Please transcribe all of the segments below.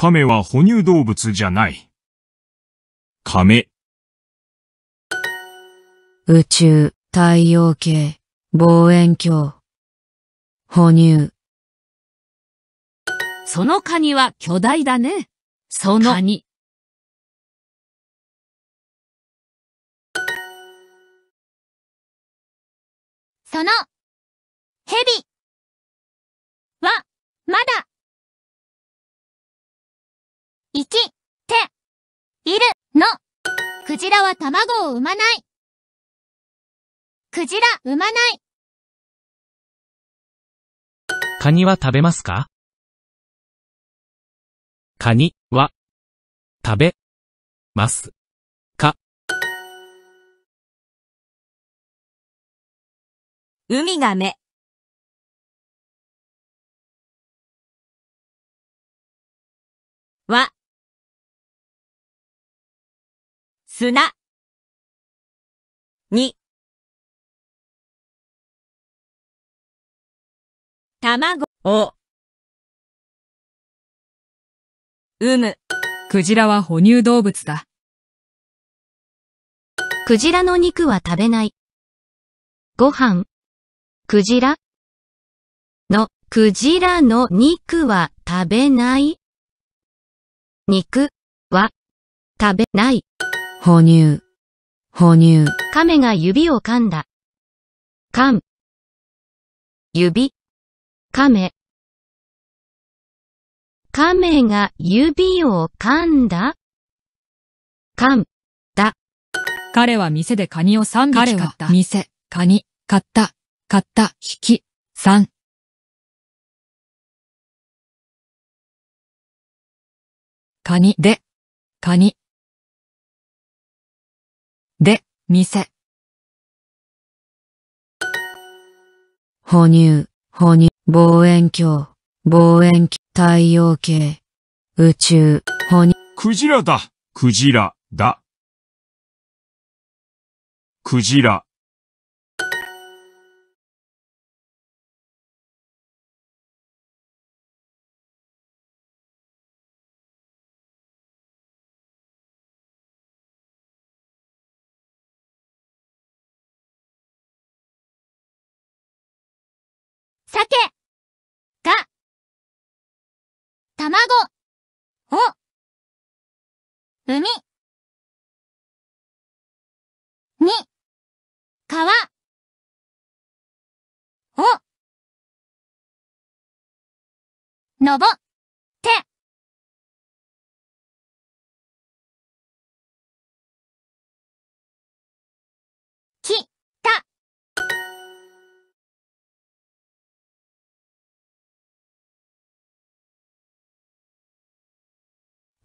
亀は哺乳動物じゃない。亀。宇宙、太陽系、望遠鏡。哺乳。そのカニは巨大だね。そのカニ。その、蛇は、まだ、生き、て、いる、の。クジラは卵を産まない。クジラ、産まない。カニは食べますかカニは食べますか海が目。は砂。に。卵をうむ。クジラは哺乳動物だ。クジラの肉は食べない。ご飯。クジラの、クジラの肉は食べない。肉は食べない。哺入、哺入。亀が指を噛んだ。噛ん。指。亀。亀が指を噛んだ噛んだ。彼は店でカニを3匹買った。店、カニ、買った、買った、引き、3。カニで、カニ、店。哺乳、哺乳、望遠鏡、望遠鏡、太陽系、宇宙、哺乳。クジラだ、クジラだ。クジラ。鮭が卵を海に川をのぼ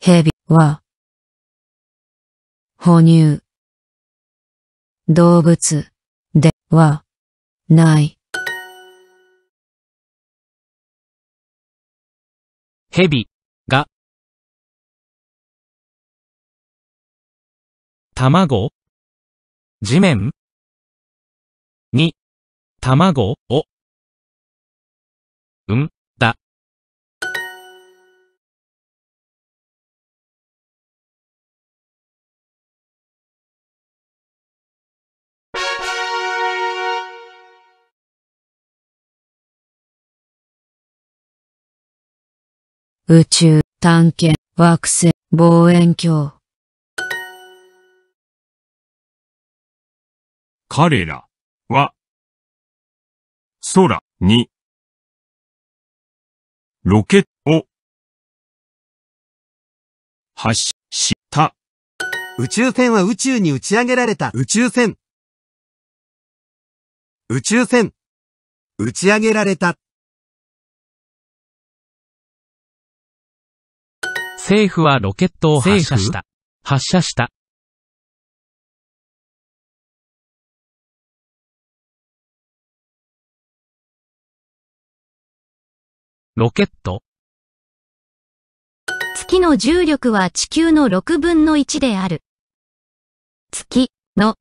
蛇は、哺乳、動物ではない。蛇が、卵、地面に、卵を、うん。宇宙、探検、惑星、望遠鏡。彼らは空にロケッを発した。宇宙船は宇宙に打ち上げられた宇宙船。宇宙船。打ち上げられた。政府はロケットを発射した。発射した。ロケット。月の重力は地球の6分の1である。月の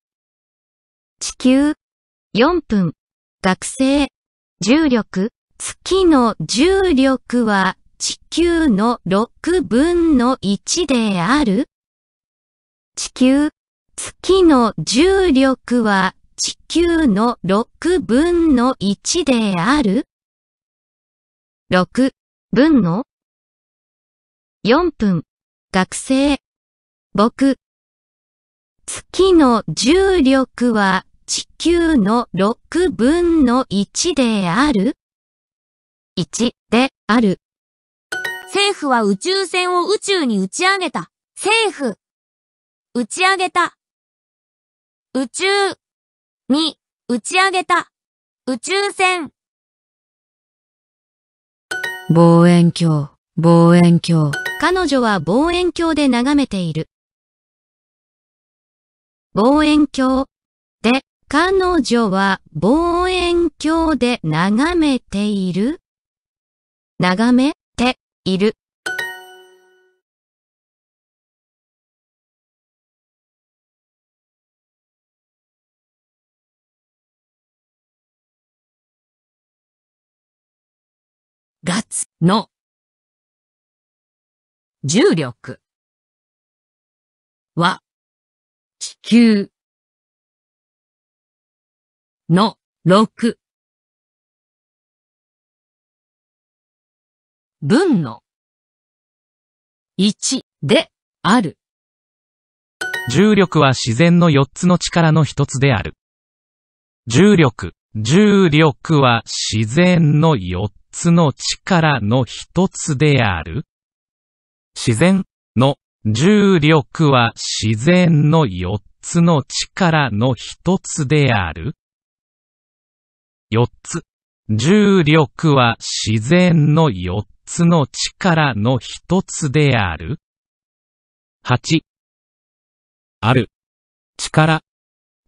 地球4分学生重力月の重力は地球の6分の1である地球、月の重力は地球の6分の1である ?6 分の4分、学生、僕。月の重力は地球の6分の1である ?1 である。政府は宇宙船を宇宙に打ち上げた。政府。打ち上げた。宇宙。に、打ち上げた。宇宙船。望遠鏡、望遠鏡。彼女は望遠鏡で眺めている。望遠鏡。で、彼女は望遠鏡で眺めている眺めいる。ガツの重力は地球の6文の1である。重力は自然の4つの力の一つである。重力、重力は自然の4つの力の一つである。自然の重力は自然の4つの力の一つである。4つ重力は自然の4つの力の一つである。8ある力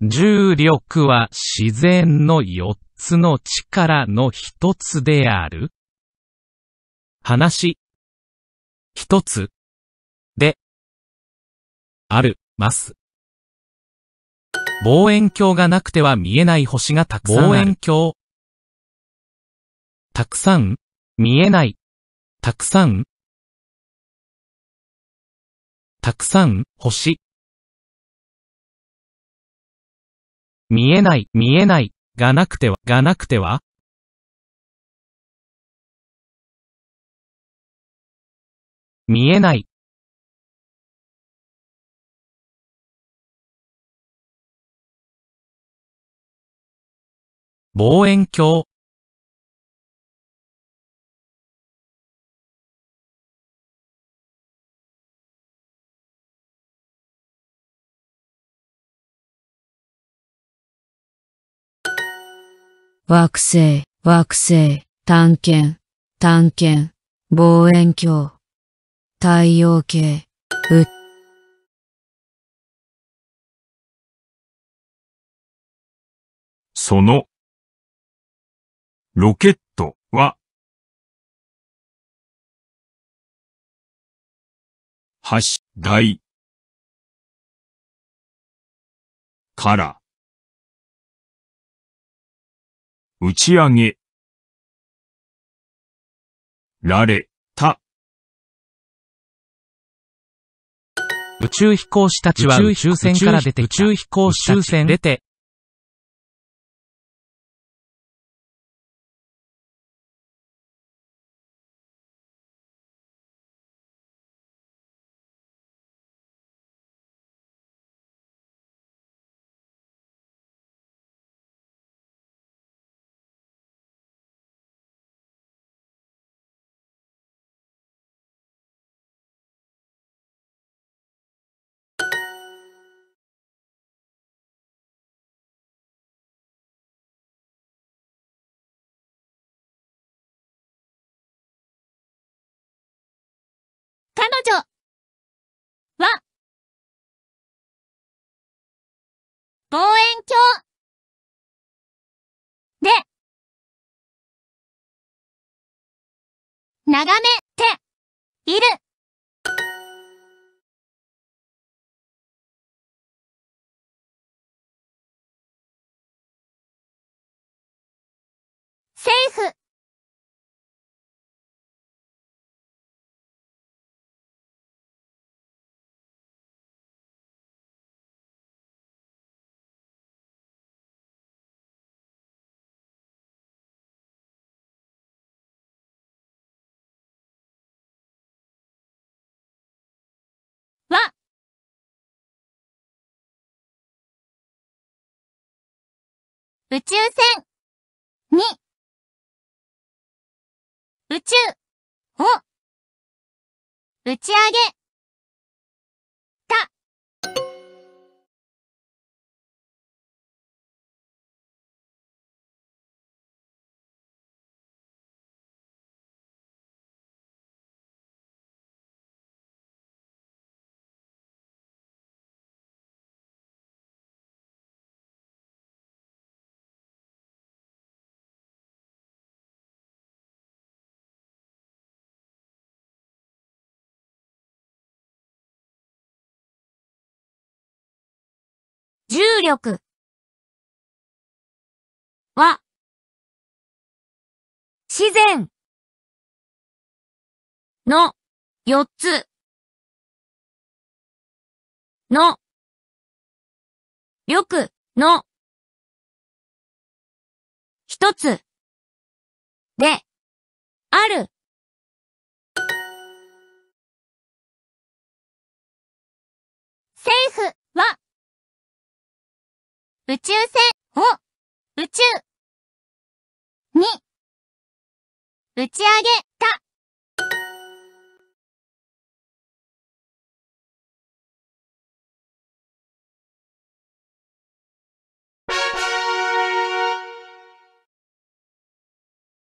重力は自然の4つの力の一つである。話一つであるます望遠鏡がなくては見えない星がたくさんある。望遠鏡たくさん、見えない。たくさん。たくさん、星。見えない、見えない、がなくては、がなくては見えない。望遠鏡惑星、惑星、探検、探検、望遠鏡、太陽系、う、その、ロケットは、橋台から、打ち上げられた。宇宙飛行士たちは宇宙船から出て宇宙飛行士たち出て女は、望遠鏡で、眺めている。セーフ宇宙船。に、宇宙を打ち上げ重力は自然の4つの力の一つであるセーフ宇宙船を宇宙に打ち上げた。